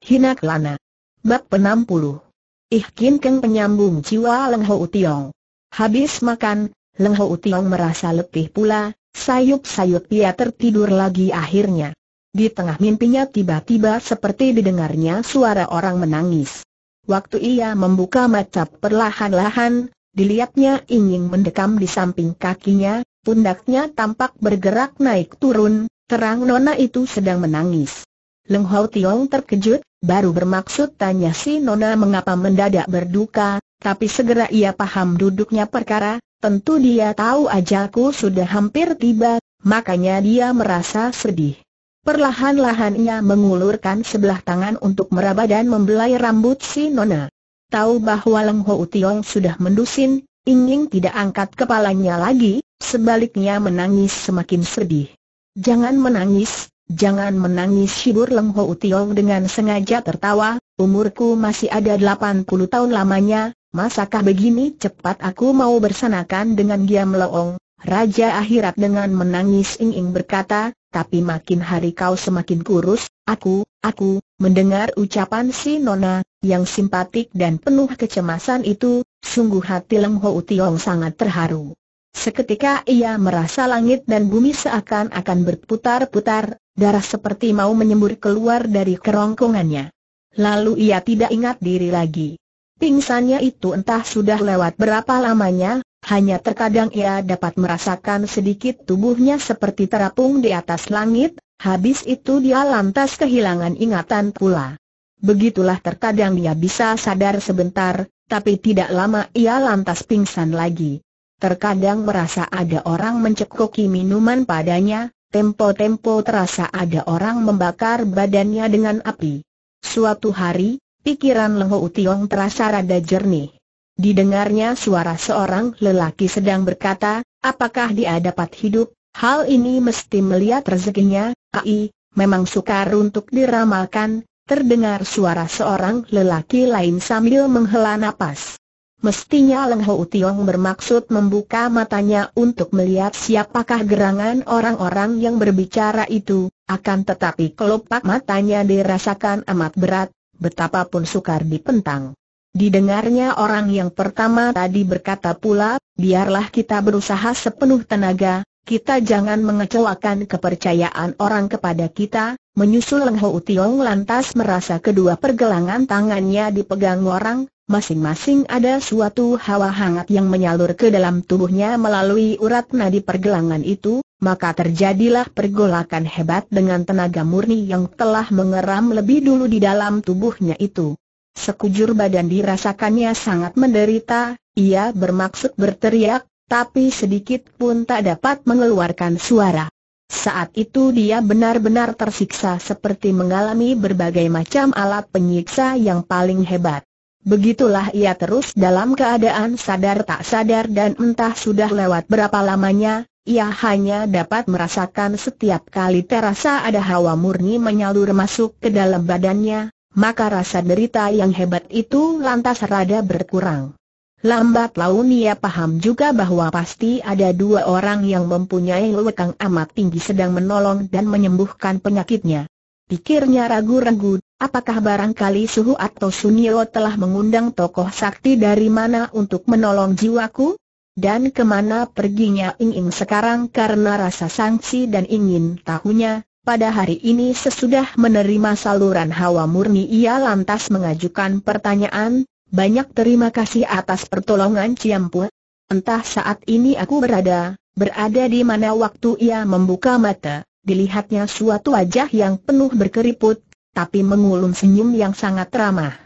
Hina Kelana. Bab 60. Ih Kin Keng penyambung jiwa Leng Ho Utiong. Habis makan, Leng Ho Utiong merasa letih pula, sayup-sayup ia tertidur lagi akhirnya. Di tengah mimpinya tiba-tiba seperti didengarnya suara orang menangis. Waktu ia membuka mata perlahan-lahan, dilihatnya ingin mendekam di samping kakinya, pundaknya tampak bergerak naik turun, terang nona itu sedang menangis. Leng Hao Tiong terkejut, Baru bermaksud tanya si Nona mengapa mendadak berduka, tapi segera ia paham duduknya perkara, tentu dia tahu ajalku sudah hampir tiba, makanya dia merasa sedih. Perlahan-lahan ia mengulurkan sebelah tangan untuk meraba dan membelai rambut si Nona. Tahu bahwa Leng Ho Tiong sudah mendusin, ingin tidak angkat kepalanya lagi, sebaliknya menangis semakin sedih. Jangan menangis, Jangan menangis syibur Leng Ho utiong dengan sengaja tertawa, umurku masih ada 80 tahun lamanya, masakah begini cepat aku mau bersanakan dengan Giam Loong? Raja akhirat dengan menangis ing ing berkata, tapi makin hari kau semakin kurus, aku, aku, mendengar ucapan si Nona, yang simpatik dan penuh kecemasan itu, sungguh hati Leng Ho utiong sangat terharu. Seketika ia merasa langit dan bumi seakan-akan berputar-putar, Darah seperti mau menyembur keluar dari kerongkongannya. Lalu ia tidak ingat diri lagi. Pingsannya itu entah sudah lewat berapa lamanya, hanya terkadang ia dapat merasakan sedikit tubuhnya seperti terapung di atas langit, habis itu dia lantas kehilangan ingatan pula. Begitulah terkadang dia bisa sadar sebentar, tapi tidak lama ia lantas pingsan lagi. Terkadang merasa ada orang mencekoki minuman padanya, Tempo-tempo terasa ada orang membakar badannya dengan api. Suatu hari, pikiran Leho Utiong terasa rada jernih. Didengarnya suara seorang lelaki sedang berkata, apakah dia dapat hidup, hal ini mesti melihat rezekinya, ai, memang sukar untuk diramalkan, terdengar suara seorang lelaki lain sambil menghela napas. Mestinya Leng Ho Tiong bermaksud membuka matanya untuk melihat siapakah gerangan orang-orang yang berbicara itu, akan tetapi kelopak matanya dirasakan amat berat, betapapun sukar dipentang. Didengarnya orang yang pertama tadi berkata pula, biarlah kita berusaha sepenuh tenaga, kita jangan mengecewakan kepercayaan orang kepada kita, menyusul Leng Ho Tiong lantas merasa kedua pergelangan tangannya dipegang orang, masing-masing ada suatu hawa hangat yang menyalur ke dalam tubuhnya melalui urat nadi pergelangan itu, maka terjadilah pergolakan hebat dengan tenaga murni yang telah mengeram lebih dulu di dalam tubuhnya itu. Sekujur badan dirasakannya sangat menderita, ia bermaksud berteriak, tapi sedikit pun tak dapat mengeluarkan suara. Saat itu dia benar-benar tersiksa seperti mengalami berbagai macam alat penyiksa yang paling hebat. Begitulah ia terus dalam keadaan sadar tak sadar dan entah sudah lewat berapa lamanya, ia hanya dapat merasakan setiap kali terasa ada hawa murni menyalur masuk ke dalam badannya, maka rasa derita yang hebat itu lantas rada berkurang. Lambat laun ia paham juga bahwa pasti ada dua orang yang mempunyai lekang amat tinggi sedang menolong dan menyembuhkan penyakitnya. Pikirnya ragu-ragu, apakah barangkali Suhu atau Sunio telah mengundang tokoh sakti dari mana untuk menolong jiwaku? Dan kemana perginya Ingin sekarang karena rasa sangsi dan ingin tahunya, pada hari ini sesudah menerima saluran hawa murni ia lantas mengajukan pertanyaan, banyak terima kasih atas pertolongan Ciampu. Entah saat ini aku berada, berada di mana waktu ia membuka mata dilihatnya suatu wajah yang penuh berkeriput, tapi mengulum senyum yang sangat ramah.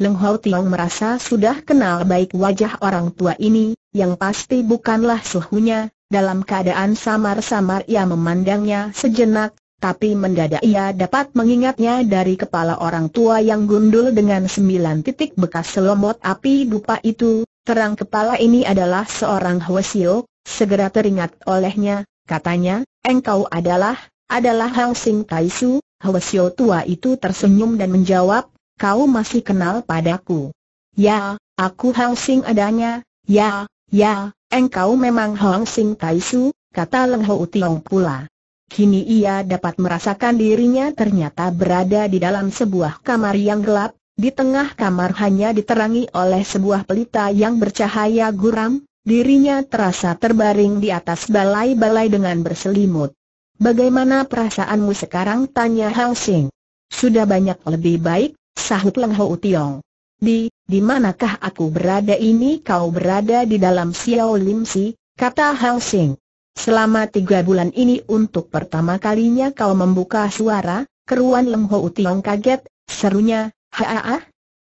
Leng Hau Tiong merasa sudah kenal baik wajah orang tua ini, yang pasti bukanlah suhunya, dalam keadaan samar-samar ia memandangnya sejenak, tapi mendadak ia dapat mengingatnya dari kepala orang tua yang gundul dengan sembilan titik bekas selomot api dupa itu, terang kepala ini adalah seorang Hwasio, segera teringat olehnya, katanya, engkau adalah, adalah Hang Sing Tai Su, Hwasyo tua itu tersenyum dan menjawab, kau masih kenal padaku. Ya, aku Hang Sing adanya, ya, ya, engkau memang Hang Sing Tai Su, kata Leng Ho Tiong pula. Kini ia dapat merasakan dirinya ternyata berada di dalam sebuah kamar yang gelap, di tengah kamar hanya diterangi oleh sebuah pelita yang bercahaya guram, Dirinya terasa terbaring di atas balai-balai dengan berselimut. Bagaimana perasaanmu sekarang? Tanya Hang Sing. Sudah banyak lebih baik, sahut Leng Ho Tiong. Di, di manakah aku berada ini? Kau berada di dalam Xiao Lim Si, kata Hang Sing. Selama tiga bulan ini untuk pertama kalinya kau membuka suara, keruan Leng Ho Tiong kaget, serunya, haa, ah, ah.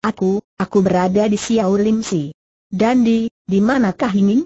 aku, aku berada di Xiao Lim Si. Dan di, di manakah ini?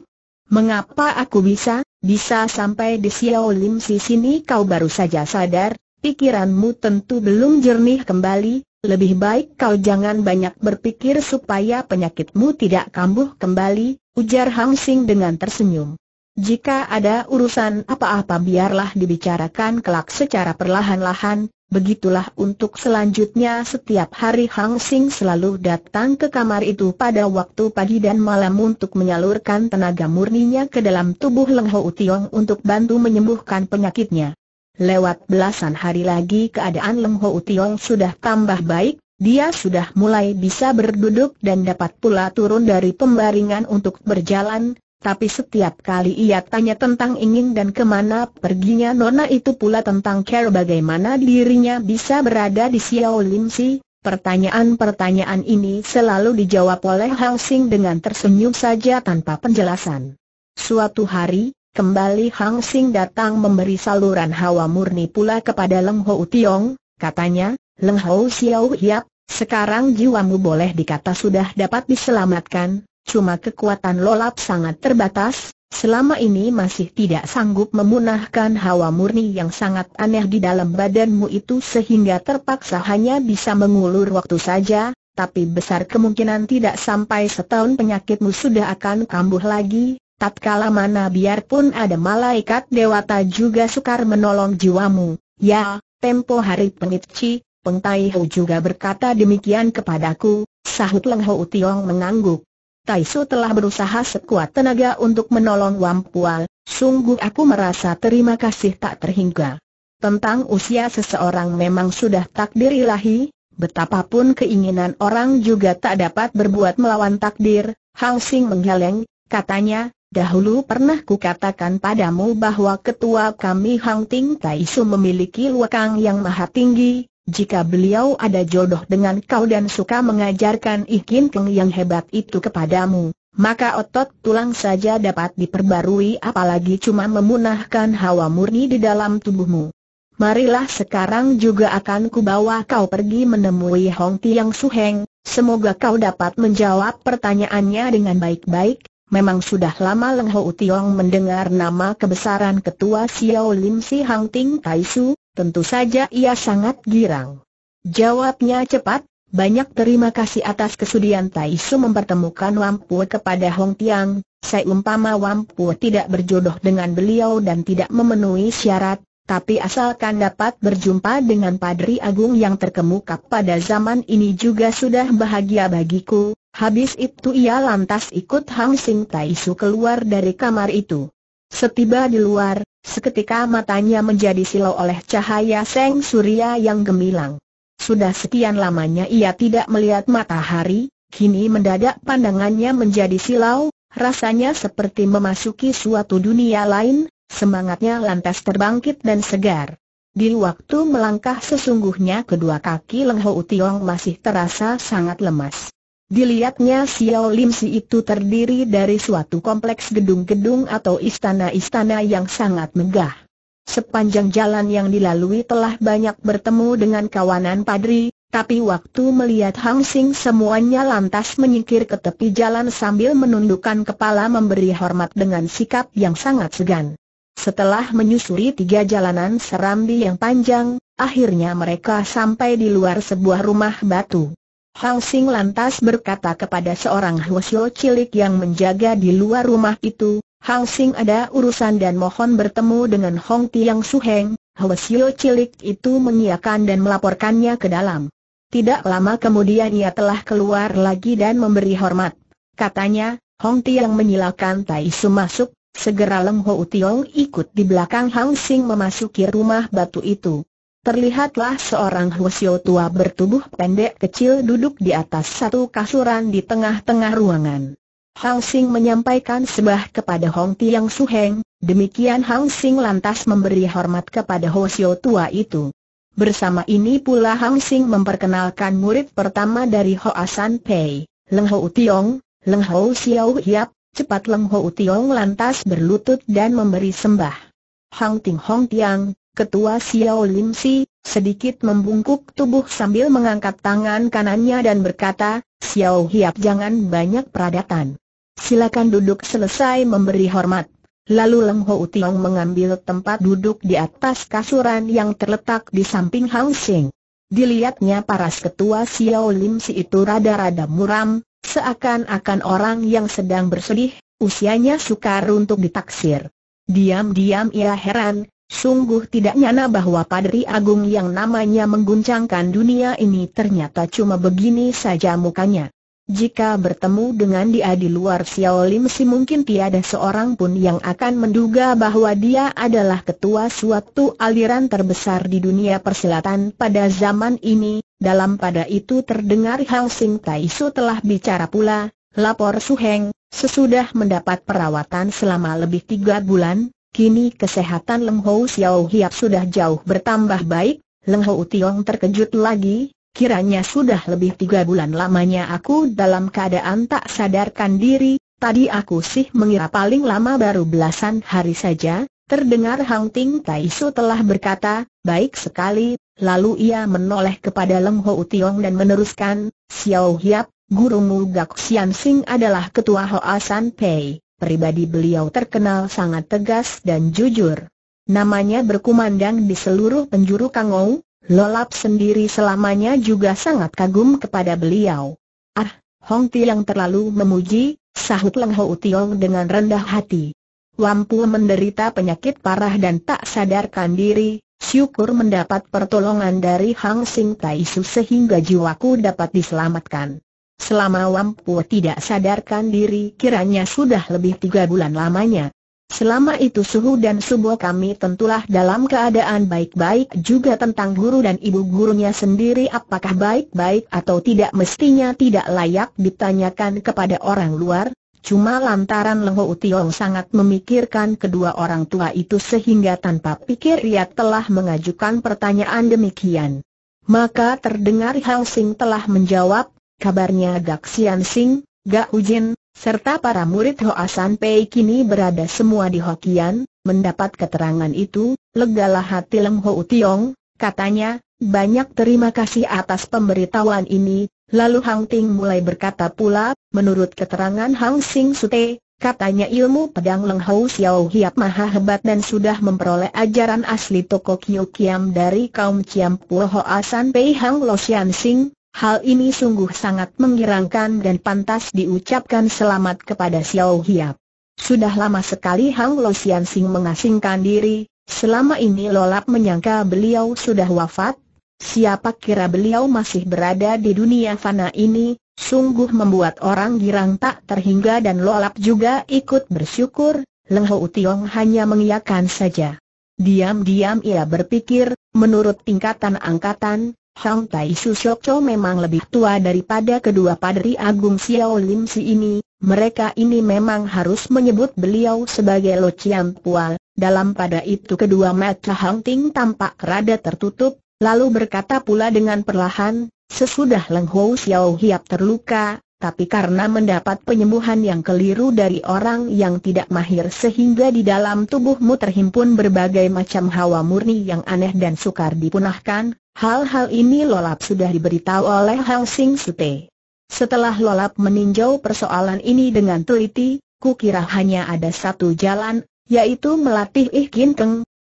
Mengapa aku bisa, bisa sampai di Xiao Lim si sini kau baru saja sadar, pikiranmu tentu belum jernih kembali, lebih baik kau jangan banyak berpikir supaya penyakitmu tidak kambuh kembali, ujar Hang Sing dengan tersenyum. Jika ada urusan apa-apa biarlah dibicarakan kelak secara perlahan-lahan, Begitulah untuk selanjutnya setiap hari Hang Sing selalu datang ke kamar itu pada waktu pagi dan malam untuk menyalurkan tenaga murninya ke dalam tubuh Leng Ho Utiong untuk bantu menyembuhkan penyakitnya. Lewat belasan hari lagi keadaan Leng Ho Utiong sudah tambah baik, dia sudah mulai bisa berduduk dan dapat pula turun dari pembaringan untuk berjalan, tapi setiap kali ia tanya tentang ingin dan kemana perginya Nona itu pula tentang care bagaimana dirinya bisa berada di Xiao Lim Si, pertanyaan-pertanyaan ini selalu dijawab oleh Hao Sing dengan tersenyum saja tanpa penjelasan. Suatu hari, kembali Hang Sing datang memberi saluran hawa murni pula kepada Leng Ho Tiong, katanya, Leng Ho Xiao Hiap, sekarang jiwamu boleh dikata sudah dapat diselamatkan, cuma kekuatan lolap sangat terbatas, selama ini masih tidak sanggup memunahkan hawa murni yang sangat aneh di dalam badanmu itu sehingga terpaksa hanya bisa mengulur waktu saja, tapi besar kemungkinan tidak sampai setahun penyakitmu sudah akan kambuh lagi, tatkala mana biarpun ada malaikat dewata juga sukar menolong jiwamu. Ya, tempo hari penitci, Peng Tai juga berkata demikian kepadaku, sahut Leng Ho Tiong mengangguk. Taisu telah berusaha sekuat tenaga untuk menolong Wampual, sungguh aku merasa terima kasih tak terhingga. Tentang usia seseorang memang sudah takdir ilahi, betapapun keinginan orang juga tak dapat berbuat melawan takdir, Hang Sing menggeleng, katanya, dahulu pernah kukatakan padamu bahwa ketua kami Hang Ting Taisu memiliki luakang yang maha tinggi, jika beliau ada jodoh dengan kau dan suka mengajarkan ikin keng yang hebat itu kepadamu, maka otot tulang saja dapat diperbarui apalagi cuma memunahkan hawa murni di dalam tubuhmu. Marilah sekarang juga akan kubawa kau pergi menemui Hong Tiang Suheng, semoga kau dapat menjawab pertanyaannya dengan baik-baik, Memang sudah lama Leng Ho Tiong mendengar nama kebesaran ketua Xiao Lim Si Hang Ting Kai Su, Tentu saja ia sangat girang. Jawabnya cepat, banyak terima kasih atas kesudian Taisu mempertemukan Wampu kepada Hong Tiang. Saya umpama Wampu tidak berjodoh dengan beliau dan tidak memenuhi syarat, tapi asalkan dapat berjumpa dengan Padri Agung yang terkemuka pada zaman ini juga sudah bahagia bagiku. Habis itu ia lantas ikut Hang Sing Taisu keluar dari kamar itu. Setiba di luar, seketika matanya menjadi silau oleh cahaya seng surya yang gemilang. Sudah sekian lamanya ia tidak melihat matahari, kini mendadak pandangannya menjadi silau, rasanya seperti memasuki suatu dunia lain, semangatnya lantas terbangkit dan segar. Di waktu melangkah sesungguhnya kedua kaki Leng Ho Tiong masih terasa sangat lemas. Dilihatnya Xiao Lim Si itu terdiri dari suatu kompleks gedung-gedung atau istana-istana yang sangat megah. Sepanjang jalan yang dilalui telah banyak bertemu dengan kawanan padri, tapi waktu melihat Hang Sing semuanya lantas menyingkir ke tepi jalan sambil menundukkan kepala memberi hormat dengan sikap yang sangat segan. Setelah menyusuri tiga jalanan serambi yang panjang, akhirnya mereka sampai di luar sebuah rumah batu. Hang Sing lantas berkata kepada seorang husyo cilik yang menjaga di luar rumah itu, Hang Sing ada urusan dan mohon bertemu dengan Hong Tiang Suheng, husyo cilik itu mengiakan dan melaporkannya ke dalam. Tidak lama kemudian ia telah keluar lagi dan memberi hormat. Katanya, Hong Tiang menyilakan Tai Su masuk, segera Leng Ho Tiong ikut di belakang Hang Sing memasuki rumah batu itu. Terlihatlah seorang husio tua bertubuh pendek kecil duduk di atas satu kasuran di tengah-tengah ruangan. Hang Sing menyampaikan sebah kepada Hong Tiang Suheng, demikian Hang Sing lantas memberi hormat kepada Hosio tua itu. Bersama ini pula Hang Sing memperkenalkan murid pertama dari Hoa San Pei, Leng Ho Tiong, Leng Ho Xiao Hiap, cepat Leng Ho Tiong lantas berlutut dan memberi sembah. Hang Ting Hong Tiang, Ketua Xiao Lim Si, sedikit membungkuk tubuh sambil mengangkat tangan kanannya dan berkata, Xiao Hiap jangan banyak peradatan. Silakan duduk selesai memberi hormat. Lalu Leng Ho Tiong mengambil tempat duduk di atas kasuran yang terletak di samping Hang Sing. Dilihatnya paras ketua Xiao Lim Si itu rada-rada muram, seakan-akan orang yang sedang bersedih, usianya sukar untuk ditaksir. Diam-diam ia heran, Sungguh tidak nyana bahwa Padri Agung yang namanya mengguncangkan dunia ini ternyata cuma begini saja mukanya. Jika bertemu dengan dia di luar Xiaolim si mungkin tiada seorang pun yang akan menduga bahwa dia adalah ketua suatu aliran terbesar di dunia persilatan pada zaman ini, dalam pada itu terdengar Hao Sing Tai telah bicara pula, lapor Su Heng, sesudah mendapat perawatan selama lebih tiga bulan, Kini kesehatan Leng Hou Xiao Hiap sudah jauh bertambah baik, Leng Hou Tiong terkejut lagi, kiranya sudah lebih tiga bulan lamanya aku dalam keadaan tak sadarkan diri, tadi aku sih mengira paling lama baru belasan hari saja, terdengar Hang Ting Tai Su telah berkata, baik sekali, lalu ia menoleh kepada Leng Hou Tiong dan meneruskan, Xiao Hiap, gurumu Gak Xian Sing adalah ketua Hoa San Pei pribadi beliau terkenal sangat tegas dan jujur. Namanya berkumandang di seluruh penjuru Kangou, Lolap sendiri selamanya juga sangat kagum kepada beliau. Ah, Hong yang terlalu memuji, sahut Leng Ho Tiong dengan rendah hati. Wampu menderita penyakit parah dan tak sadarkan diri, syukur mendapat pertolongan dari Hang Sing Tai Su sehingga jiwaku dapat diselamatkan. Selama Wampu tidak sadarkan diri kiranya sudah lebih tiga bulan lamanya. Selama itu Suhu dan subuh kami tentulah dalam keadaan baik-baik juga tentang guru dan ibu gurunya sendiri apakah baik-baik atau tidak mestinya tidak layak ditanyakan kepada orang luar. Cuma lantaran Leho Utiong sangat memikirkan kedua orang tua itu sehingga tanpa pikir ia telah mengajukan pertanyaan demikian. Maka terdengar sing telah menjawab, kabarnya Gak Sian Sing, Gak Ujin, serta para murid Hoasan Pei kini berada semua di Hokian, mendapat keterangan itu, legalah hati Leng Ho Tiong, katanya, banyak terima kasih atas pemberitahuan ini, lalu Hang Ting mulai berkata pula, menurut keterangan Hang Sing Sute, Katanya ilmu pedang Leng Hou Xiao Hiap maha hebat dan sudah memperoleh ajaran asli Toko Kiu Kiam dari kaum Ciam Puo Hoa San Pei Hang Lo Sian Sing, Hal ini sungguh sangat menggirangkan dan pantas diucapkan selamat kepada Xiao Hiap. Sudah lama sekali Hang Lo Sian Sing mengasingkan diri, selama ini Lolap menyangka beliau sudah wafat. Siapa kira beliau masih berada di dunia fana ini, sungguh membuat orang girang tak terhingga dan Lolap juga ikut bersyukur, Leng Ho Tiong hanya mengiyakan saja. Diam-diam ia berpikir, menurut tingkatan angkatan, Hang Tai Su Shok Cho memang lebih tua daripada kedua padri agung Xiao Lim Si ini, mereka ini memang harus menyebut beliau sebagai Lo Chiam Pual, dalam pada itu kedua mata Hang Ting tampak rada tertutup, lalu berkata pula dengan perlahan, sesudah Leng Ho Xiao Hiap terluka, tapi karena mendapat penyembuhan yang keliru dari orang yang tidak mahir sehingga di dalam tubuhmu terhimpun berbagai macam hawa murni yang aneh dan sukar dipunahkan, Hal-hal ini Lolap sudah diberitahu oleh Hang Sing Sute. Setelah Lolap meninjau persoalan ini dengan teliti, ku kira hanya ada satu jalan, yaitu melatih Ih Kin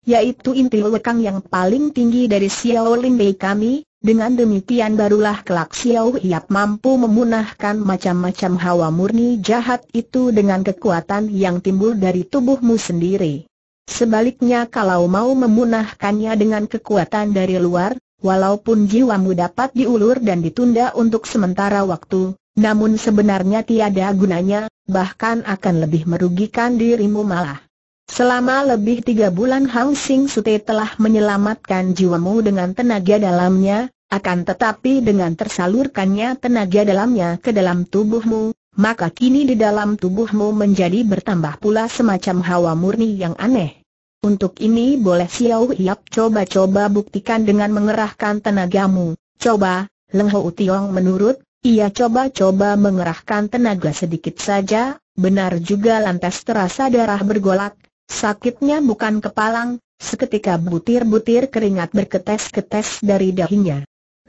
yaitu inti lekang yang paling tinggi dari Xiao Lin Bei kami, dengan demikian barulah kelak Xiao Hiap mampu memunahkan macam-macam hawa murni jahat itu dengan kekuatan yang timbul dari tubuhmu sendiri. Sebaliknya kalau mau memunahkannya dengan kekuatan dari luar, Walaupun jiwamu dapat diulur dan ditunda untuk sementara waktu, namun sebenarnya tiada gunanya, bahkan akan lebih merugikan dirimu malah. Selama lebih tiga bulan Hang Sing Sute telah menyelamatkan jiwamu dengan tenaga dalamnya, akan tetapi dengan tersalurkannya tenaga dalamnya ke dalam tubuhmu, maka kini di dalam tubuhmu menjadi bertambah pula semacam hawa murni yang aneh. Untuk ini boleh Xiao Yap coba-coba buktikan dengan mengerahkan tenagamu. Coba, Leng Ho Tiong menurut, ia coba-coba mengerahkan tenaga sedikit saja, benar juga lantas terasa darah bergolak, sakitnya bukan kepalang, seketika butir-butir keringat berketes-ketes dari dahinya.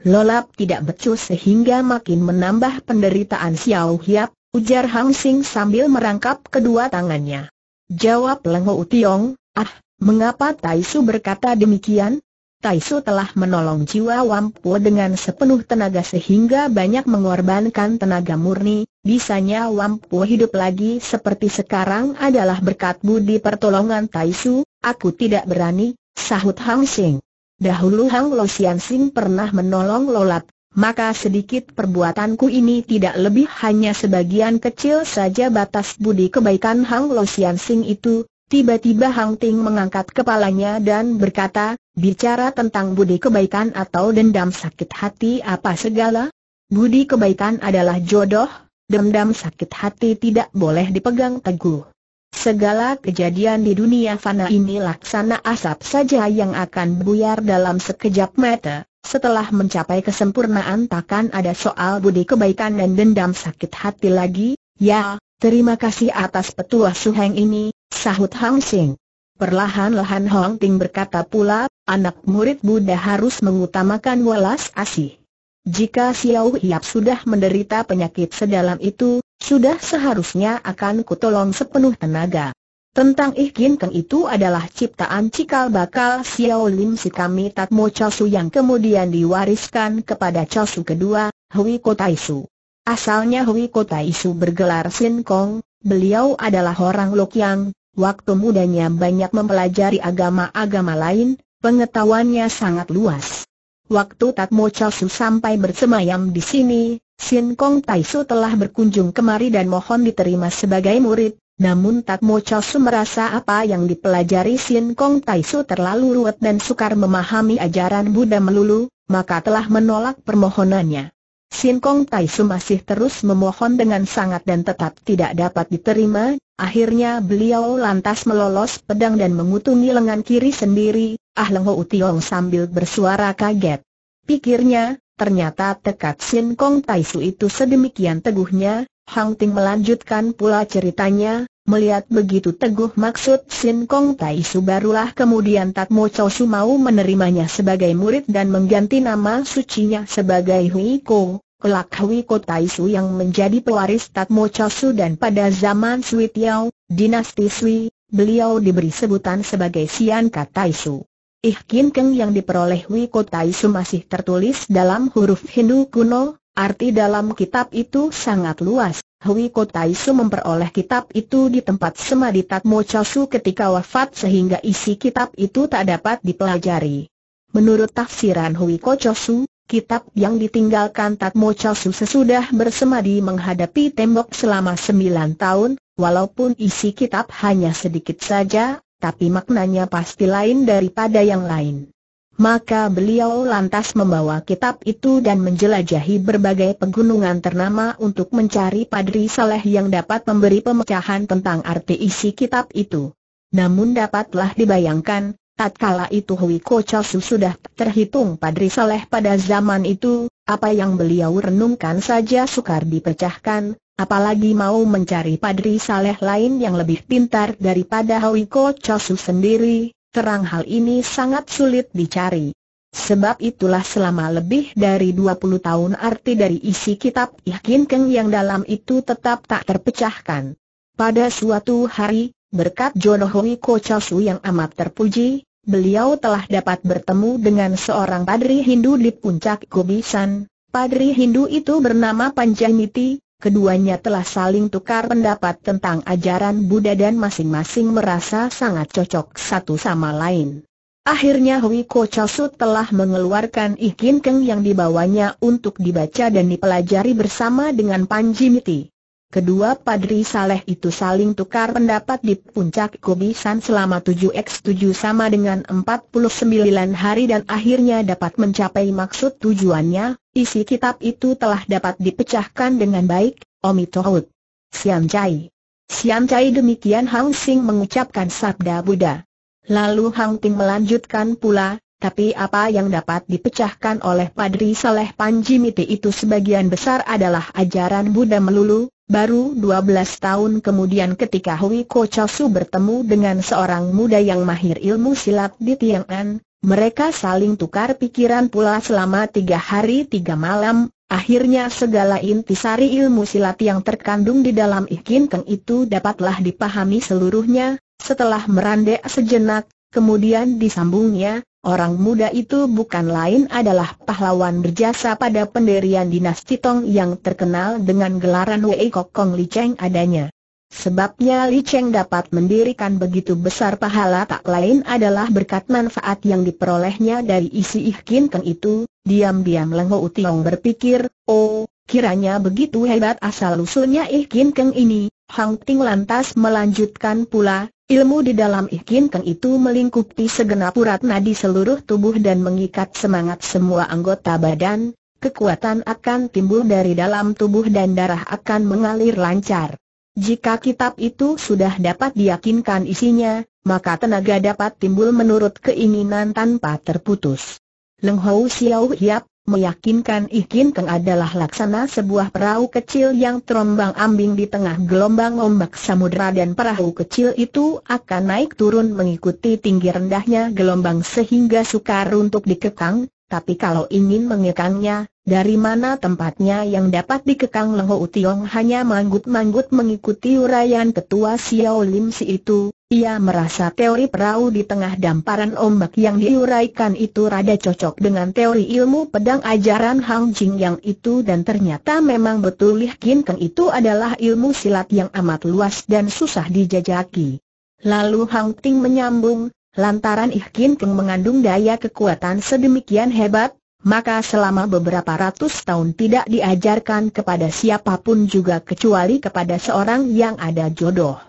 Lolap tidak becus sehingga makin menambah penderitaan Xiao Yap, ujar Hang Sing sambil merangkap kedua tangannya. Jawab Leng Ho Tiong, Ah, mengapa Taisu berkata demikian? Taisu telah menolong jiwa Wampu dengan sepenuh tenaga sehingga banyak mengorbankan tenaga murni, bisanya Wampu hidup lagi seperti sekarang adalah berkat budi pertolongan Taisu, aku tidak berani, sahut Hang Sing. Dahulu Hang Lo Sian Sing pernah menolong Lolat, maka sedikit perbuatanku ini tidak lebih hanya sebagian kecil saja batas budi kebaikan Hang Lo Sian Sing itu, Tiba-tiba Hang Ting mengangkat kepalanya dan berkata, bicara tentang budi kebaikan atau dendam sakit hati apa segala? Budi kebaikan adalah jodoh, dendam sakit hati tidak boleh dipegang teguh. Segala kejadian di dunia fana ini laksana asap saja yang akan buyar dalam sekejap mata. Setelah mencapai kesempurnaan takkan ada soal budi kebaikan dan dendam sakit hati lagi, ya, terima kasih atas petua suheng ini, sahut Hang Sing. Perlahan-lahan Hong Ting berkata pula, anak murid Buddha harus mengutamakan walas asih. Jika Xiao Hiap sudah menderita penyakit sedalam itu, sudah seharusnya akan kutolong sepenuh tenaga. Tentang Ikin Keng itu adalah ciptaan cikal bakal Xiao Lim si kami Tatmo Chosu yang kemudian diwariskan kepada Chosu kedua, Hui Kotaisu. Asalnya Hui Kotaisu bergelar Sin Kong, beliau adalah orang Yang, Waktu mudanya banyak mempelajari agama-agama lain, pengetahuannya sangat luas. Waktu Tatmo Chosu sampai bersemayam di sini, Sin Kong Taisu telah berkunjung kemari dan mohon diterima sebagai murid, namun Tatmo Chosu merasa apa yang dipelajari Sin Kong Taisu terlalu ruwet dan sukar memahami ajaran Buddha melulu, maka telah menolak permohonannya. Sin Kong Tai Su masih terus memohon dengan sangat dan tetap tidak dapat diterima, akhirnya beliau lantas melolos pedang dan mengutungi lengan kiri sendiri, Ah Leng Ho Utiong sambil bersuara kaget. Pikirnya, ternyata tekad Sin Kong Tai Su itu sedemikian teguhnya, Hang Ting melanjutkan pula ceritanya, melihat begitu teguh maksud Sin Kong Tai Su barulah kemudian Tat Mo Chow Su mau menerimanya sebagai murid dan mengganti nama sucinya sebagai Hui Kou kelak Hui Kotai Su yang menjadi pewaris Tatmo Chosu dan pada zaman Sui Tiao, dinasti Sui, beliau diberi sebutan sebagai Sian Katai Su. Kin Keng yang diperoleh Hui Kotai Su masih tertulis dalam huruf Hindu kuno, arti dalam kitab itu sangat luas. Hui Kotai Su memperoleh kitab itu di tempat semadi Tatmo Chosu ketika wafat sehingga isi kitab itu tak dapat dipelajari. Menurut tafsiran Hui Kochosu, Kitab yang ditinggalkan Tat Mo Chosu sesudah bersemadi menghadapi tembok selama sembilan tahun, walaupun isi kitab hanya sedikit saja, tapi maknanya pasti lain daripada yang lain. Maka beliau lantas membawa kitab itu dan menjelajahi berbagai pegunungan ternama untuk mencari padri saleh yang dapat memberi pemecahan tentang arti isi kitab itu. Namun dapatlah dibayangkan, Tatkala itu Hui Chosu sudah terhitung Padri Saleh pada zaman itu, apa yang beliau renungkan saja sukar dipecahkan, apalagi mau mencari Padri Saleh lain yang lebih pintar daripada Hui Chosu sendiri, terang hal ini sangat sulit dicari. Sebab itulah selama lebih dari 20 tahun arti dari isi kitab Ihkin Keng yang dalam itu tetap tak terpecahkan. Pada suatu hari, Berkat Jono Hui Ko Chasu yang amat terpuji, beliau telah dapat bertemu dengan seorang padri Hindu di puncak Gobisan. Padri Hindu itu bernama Panjamiti, keduanya telah saling tukar pendapat tentang ajaran Buddha dan masing-masing merasa sangat cocok satu sama lain. Akhirnya Hui Ko Chasu telah mengeluarkan ikin keng yang dibawanya untuk dibaca dan dipelajari bersama dengan Panjimiti. Kedua Padri Saleh itu saling tukar pendapat di puncak kubisan selama 7x7 sama dengan 49 hari dan akhirnya dapat mencapai maksud tujuannya, isi kitab itu telah dapat dipecahkan dengan baik, Omi Tohut. Siam Chai. Siam Chai demikian Hang Sing mengucapkan sabda Buddha. Lalu Hang Ting melanjutkan pula, tapi apa yang dapat dipecahkan oleh Padri Saleh Panji Miti itu sebagian besar adalah ajaran Buddha melulu, Baru 12 tahun kemudian ketika Hui Ko Chosu bertemu dengan seorang muda yang mahir ilmu silat di Tiang'an, mereka saling tukar pikiran pula selama tiga hari tiga malam, akhirnya segala intisari ilmu silat yang terkandung di dalam ikin keng itu dapatlah dipahami seluruhnya, setelah merandek sejenak, kemudian disambungnya, Orang muda itu bukan lain adalah pahlawan berjasa pada pendirian dinasti Tong yang terkenal dengan gelaran Wei Kok Kong Li Cheng adanya. Sebabnya Li Cheng dapat mendirikan begitu besar pahala tak lain adalah berkat manfaat yang diperolehnya dari isi ikhkin keng itu, diam-diam Lengho Utiong berpikir, oh, kiranya begitu hebat asal-usulnya ikhkin keng ini, Hang Ting lantas melanjutkan pula, Ilmu di dalam ikin keng itu melingkupi segenap urat nadi seluruh tubuh dan mengikat semangat semua anggota badan, kekuatan akan timbul dari dalam tubuh dan darah akan mengalir lancar. Jika kitab itu sudah dapat diyakinkan isinya, maka tenaga dapat timbul menurut keinginan tanpa terputus. Leng Hou Xiao Hiap, meyakinkan Ikin Keng adalah laksana sebuah perahu kecil yang terombang ambing di tengah gelombang ombak samudera dan perahu kecil itu akan naik turun mengikuti tinggi rendahnya gelombang sehingga sukar untuk dikekang, tapi kalau ingin mengekangnya, dari mana tempatnya yang dapat dikekang Leho Utiong hanya manggut-manggut mengikuti uraian ketua Xiao Lim Si itu, ia merasa teori perahu di tengah damparan ombak yang diuraikan itu rada cocok dengan teori ilmu pedang ajaran Hang Jing yang itu dan ternyata memang betul Lih Kin Keng itu adalah ilmu silat yang amat luas dan susah dijajaki. Lalu Hang Ting menyambung, lantaran Ih Kin Keng mengandung daya kekuatan sedemikian hebat, maka selama beberapa ratus tahun tidak diajarkan kepada siapapun juga kecuali kepada seorang yang ada jodoh.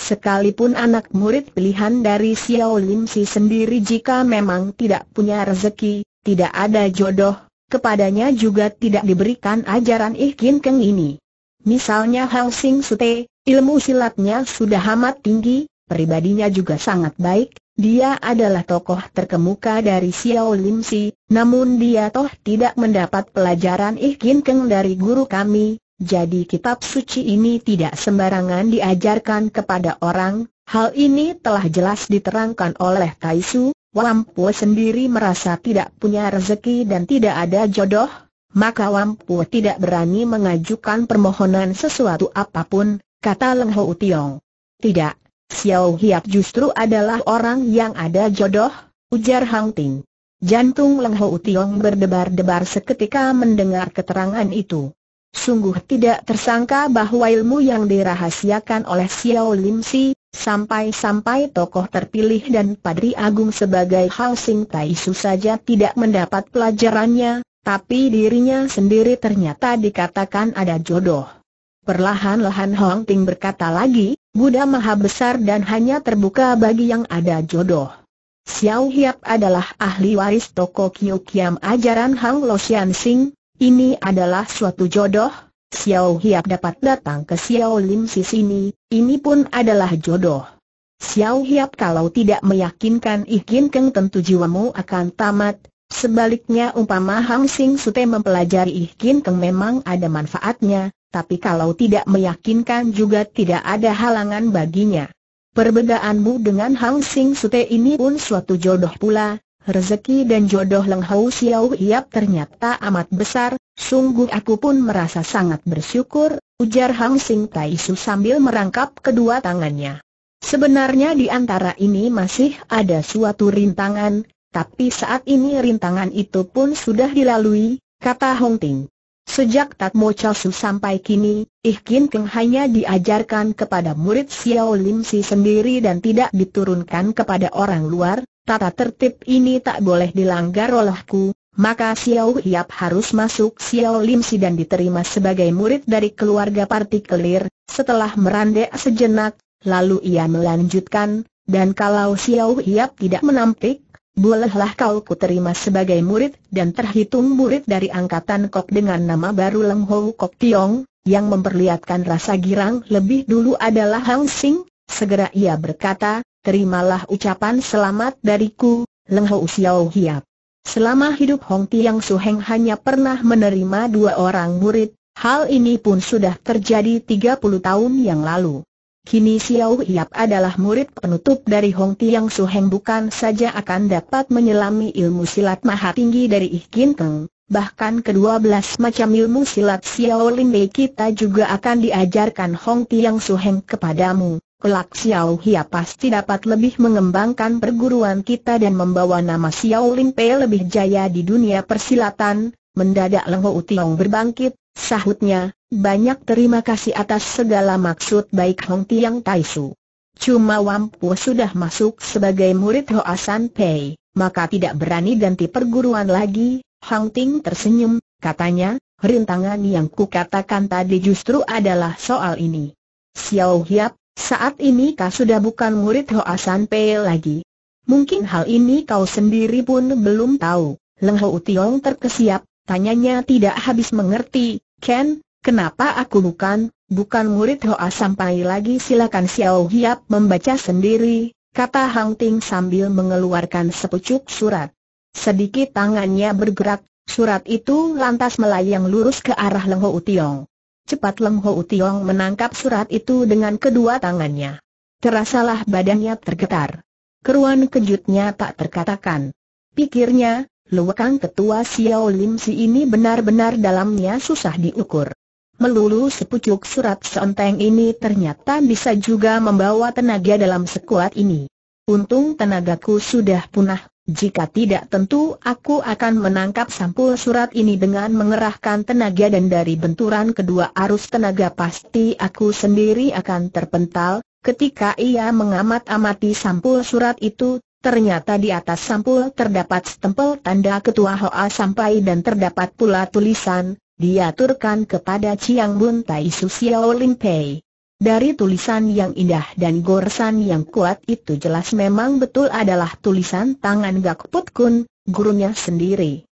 Sekalipun anak murid pilihan dari Xiao Lim Si sendiri jika memang tidak punya rezeki, tidak ada jodoh, kepadanya juga tidak diberikan ajaran ikin keng ini. Misalnya Hao Sing Sute, ilmu silatnya sudah amat tinggi, pribadinya juga sangat baik, dia adalah tokoh terkemuka dari Xiao Lim Si, namun dia toh tidak mendapat pelajaran ikin keng dari guru kami, jadi kitab suci ini tidak sembarangan diajarkan kepada orang, hal ini telah jelas diterangkan oleh Taisu, Wampu sendiri merasa tidak punya rezeki dan tidak ada jodoh, maka Wampu tidak berani mengajukan permohonan sesuatu apapun, kata Leng Ho Tiong. Tidak, Xiao Hiap justru adalah orang yang ada jodoh, ujar Hang Ting. Jantung Leng Ho Tiong berdebar-debar seketika mendengar keterangan itu. Sungguh tidak tersangka bahwa ilmu yang dirahasiakan oleh Xiao Lim Si, sampai-sampai tokoh terpilih dan Padri Agung sebagai Housing Sing Tai Su saja tidak mendapat pelajarannya, tapi dirinya sendiri ternyata dikatakan ada jodoh. Perlahan-lahan Hong Ting berkata lagi, Buddha maha besar dan hanya terbuka bagi yang ada jodoh. Xiao Hiap adalah ahli waris toko Kiu Kiam ajaran Hang Lo Xian Sing, ini adalah suatu jodoh, Xiao Hiap dapat datang ke Xiao Lim Si sini, ini pun adalah jodoh. Xiao Hiap kalau tidak meyakinkan Ikin Keng tentu jiwamu akan tamat, sebaliknya umpama Hang Sing Sute mempelajari Ikin Keng memang ada manfaatnya, tapi kalau tidak meyakinkan juga tidak ada halangan baginya. Perbedaanmu dengan Hang Sing Sute ini pun suatu jodoh pula, rezeki dan jodoh Leng Hau Xiao Hiap ternyata amat besar, sungguh aku pun merasa sangat bersyukur, ujar Hang Sing Tai Su sambil merangkap kedua tangannya. Sebenarnya di antara ini masih ada suatu rintangan, tapi saat ini rintangan itu pun sudah dilalui, kata Hong Ting. Sejak Tatmo Chosu sampai kini, Ih Kin Keng hanya diajarkan kepada murid Xiao Lim Si sendiri dan tidak diturunkan kepada orang luar, tata tertib ini tak boleh dilanggar olehku, maka Xiao Hiap harus masuk Xiao Lim Si dan diterima sebagai murid dari keluarga partikelir, setelah merandek sejenak, lalu ia melanjutkan, dan kalau Xiao Hiap tidak menampik, Bolehlah kau terima sebagai murid dan terhitung murid dari angkatan Kok dengan nama baru Leng Hou Kok Tiong, yang memperlihatkan rasa girang lebih dulu adalah Hang Sing, segera ia berkata, terimalah ucapan selamat dariku, Leng Hou Xiao Hiap. Selama hidup Hong Tiang Su Heng hanya pernah menerima dua orang murid, hal ini pun sudah terjadi 30 tahun yang lalu. Kini Xiao Yap adalah murid penutup dari Hong Tiang Heng bukan saja akan dapat menyelami ilmu silat maha tinggi dari Ih Kin Teng, bahkan kedua belas macam ilmu silat Xiao Lin Mei kita juga akan diajarkan Hong Tiang Heng kepadamu. Kelak Xiao Yap pasti dapat lebih mengembangkan perguruan kita dan membawa nama Xiao Lin Pei lebih jaya di dunia persilatan, Mendadak Lengho Utiong berbangkit, sahutnya, banyak terima kasih atas segala maksud baik Hong Tiang Tai Su. Cuma Wampu sudah masuk sebagai murid Hoa San Pei, maka tidak berani ganti perguruan lagi, Hang Ting tersenyum, katanya, rintangan yang kukatakan tadi justru adalah soal ini. Xiao Hiap, saat ini kau sudah bukan murid Hoa San Pei lagi. Mungkin hal ini kau sendiri pun belum tahu. Leng Ho Tiong terkesiap, Tanyanya tidak habis mengerti, Ken, kenapa aku bukan, bukan murid Hoa sampai lagi silakan Xiao Hiap membaca sendiri, kata Hang Ting sambil mengeluarkan sepucuk surat. Sedikit tangannya bergerak, surat itu lantas melayang lurus ke arah Leng Ho Tiong. Cepat Leng Ho Tiong menangkap surat itu dengan kedua tangannya. Terasalah badannya tergetar. Keruan kejutnya tak terkatakan. Pikirnya, Luakan ketua Xiao Lim si ini benar-benar dalamnya susah diukur. Melulu sepucuk surat seenteng ini ternyata bisa juga membawa tenaga dalam sekuat ini. Untung tenagaku sudah punah, jika tidak tentu aku akan menangkap sampul surat ini dengan mengerahkan tenaga dan dari benturan kedua arus tenaga pasti aku sendiri akan terpental, ketika ia mengamat-amati sampul surat itu, Ternyata di atas sampul terdapat stempel tanda ketua Hoa sampai dan terdapat pula tulisan, diaturkan kepada Chiang Bun Tai Xiao Lim Pei. Dari tulisan yang indah dan goresan yang kuat itu jelas memang betul adalah tulisan tangan Gak Put Kun, gurunya sendiri.